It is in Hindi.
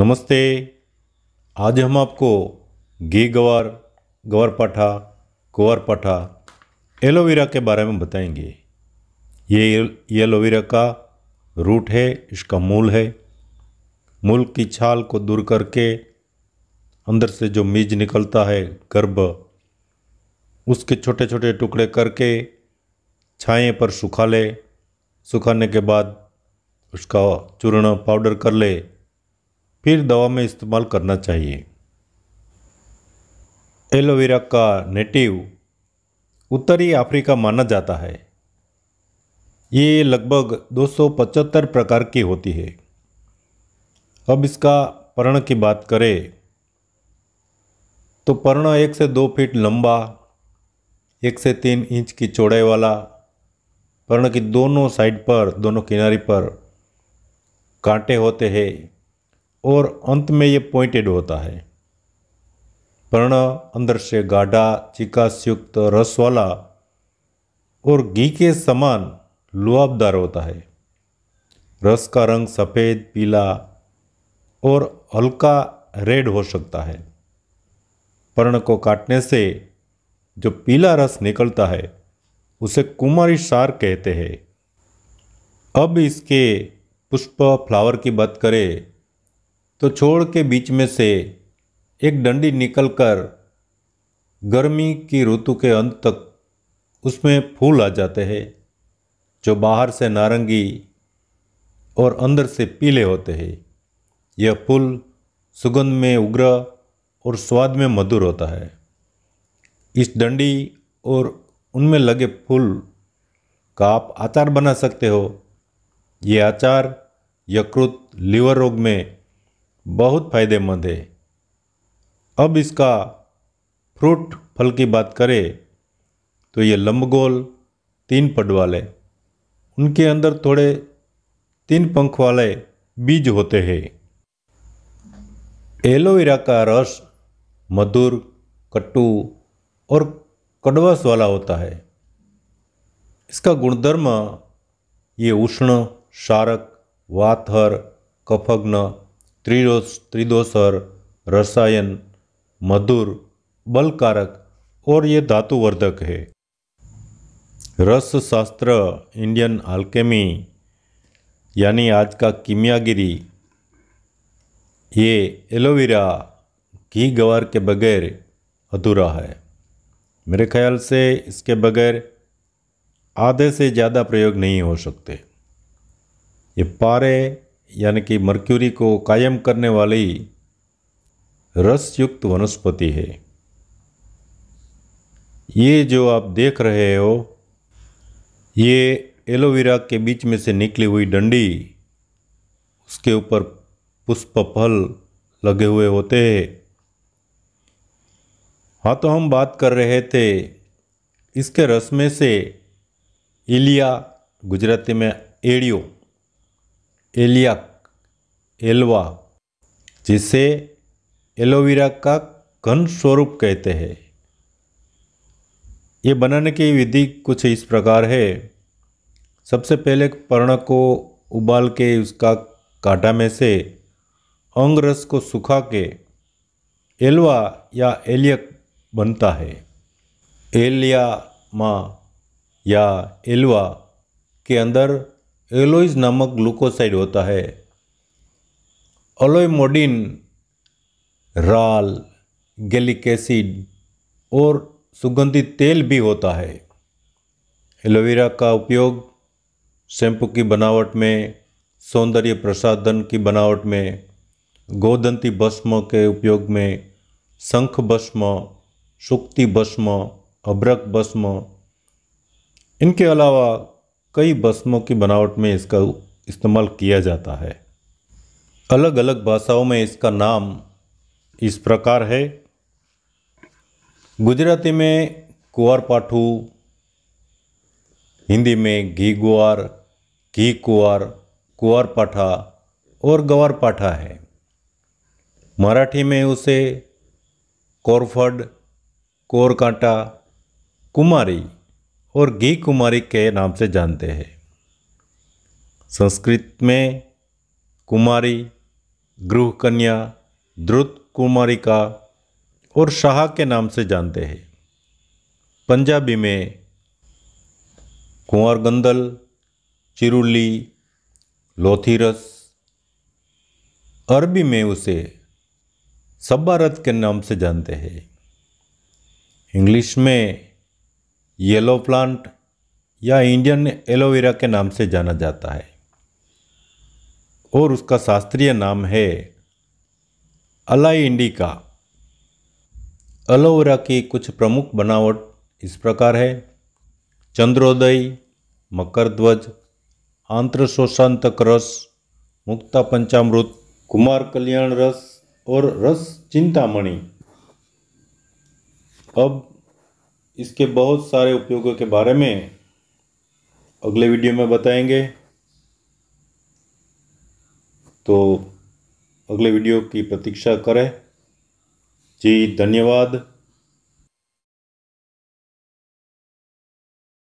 नमस्ते आज हम आपको गे गवार गवार पाठा कुवार पाठा एलोवेरा के बारे में बताएंगे ये ये एलोवेरा का रूट है इसका मूल है मूल की छाल को दूर करके अंदर से जो मीज निकलता है गर्भ उसके छोटे छोटे टुकड़े करके छाए पर सुखा ले सुखाने के बाद उसका चूर्ण पाउडर कर ले फिर दवा में इस्तेमाल करना चाहिए एलोवेरा का नेटिव उत्तरी अफ्रीका माना जाता है ये लगभग 275 प्रकार की होती है अब इसका पर्ण की बात करें तो पर्ण एक से दो फीट लंबा एक से तीन इंच की चौड़ाई वाला पर्ण की दोनों साइड पर दोनों किनारे पर कांटे होते हैं और अंत में ये पॉइंटेड होता है पर्ण अंदर से गाढ़ा चिकासयुक्त रस वाला और घी के समान लुआबदार होता है रस का रंग सफ़ेद पीला और हल्का रेड हो सकता है पर्ण को काटने से जो पीला रस निकलता है उसे कुमारी सार कहते हैं अब इसके पुष्प फ्लावर की बात करें तो छोड़ के बीच में से एक डंडी निकलकर गर्मी की ऋतु के अंत तक उसमें फूल आ जाते हैं जो बाहर से नारंगी और अंदर से पीले होते हैं यह फूल सुगंध में उग्र और स्वाद में मधुर होता है इस डंडी और उनमें लगे फूल का आप आचार बना सकते हो ये आचार यकृत लीवर रोग में बहुत फ़ायदेमंद है अब इसका फ्रूट फल की बात करें तो ये लंबगोल तीन पड वाले उनके अंदर थोड़े तीन पंख वाले बीज होते हैं एलोवेरा का रस मधुर कट्टू और कड़वास वाला होता है इसका गुणधर्म ये उष्ण शारक वातहर कफग्न त्रिदोष त्रिदोसर रसायन मधुर बलकारक और ये धातुवर्धक है रस शास्त्र इंडियन आल्केमी यानी आज का किमियागिरी ये एलोवेरा घी गवार के बगैर अधूरा है मेरे ख्याल से इसके बगैर आधे से ज़्यादा प्रयोग नहीं हो सकते ये पारे यानी कि मर्क्यूरी को कायम करने वाली रसयुक्त वनस्पति है ये जो आप देख रहे हो ये एलोवेरा के बीच में से निकली हुई डंडी उसके ऊपर पुष्प फल लगे हुए होते हैं हाँ तो हम बात कर रहे थे इसके रस में से इलिया गुजराती में एड़ियो एलियक एलवा जिसे एलोवेरा का घन स्वरूप कहते हैं ये बनाने की विधि कुछ इस प्रकार है सबसे पहले पर्ण को उबाल के उसका काटा में से अंग रस को सुखा के एलवा या एलियक बनता है एलिया मा या एलवा के अंदर एलोइज नामक ग्लूकोसाइड होता है अलोयमोडिन राल गैलिक एसिड और सुगंधित तेल भी होता है एलोवेरा का उपयोग शैम्पू की बनावट में सौंदर्य प्रसाधन की बनावट में गोदंती भस्म के उपयोग में शंख भस्म सुक्ति भस्म अभ्रक भस्म इनके अलावा कई बस्मों की बनावट में इसका इस्तेमाल किया जाता है अलग अलग भाषाओं में इसका नाम इस प्रकार है गुजराती में कुआर पाठू हिंदी में घी गुआर घी कुआर कुआर पाठा और गवार पाठा है मराठी में उसे कोरफड कोरकांटा कुमारी और गी कुमारी के नाम से जानते हैं संस्कृत में कुमारी गृह कन्या द्रुत कुमारिका और शाह के नाम से जानते हैं पंजाबी में कुंवर गंदल चिरुली लोथीरस अरबी में उसे सब्बारत के नाम से जानते हैं इंग्लिश में येलो प्लांट या इंडियन एलोवेरा के नाम से जाना जाता है और उसका शास्त्रीय नाम है अलाई इंडिका एलोवेरा की कुछ प्रमुख बनावट इस प्रकार है चंद्रोदय मकर ध्वज आंत्र शोषांतक रस मुक्ता पंचामृत कुमार कल्याण रस और रस चिंतामणि अब इसके बहुत सारे उपयोगों के बारे में अगले वीडियो में बताएंगे तो अगले वीडियो की प्रतीक्षा करें जी धन्यवाद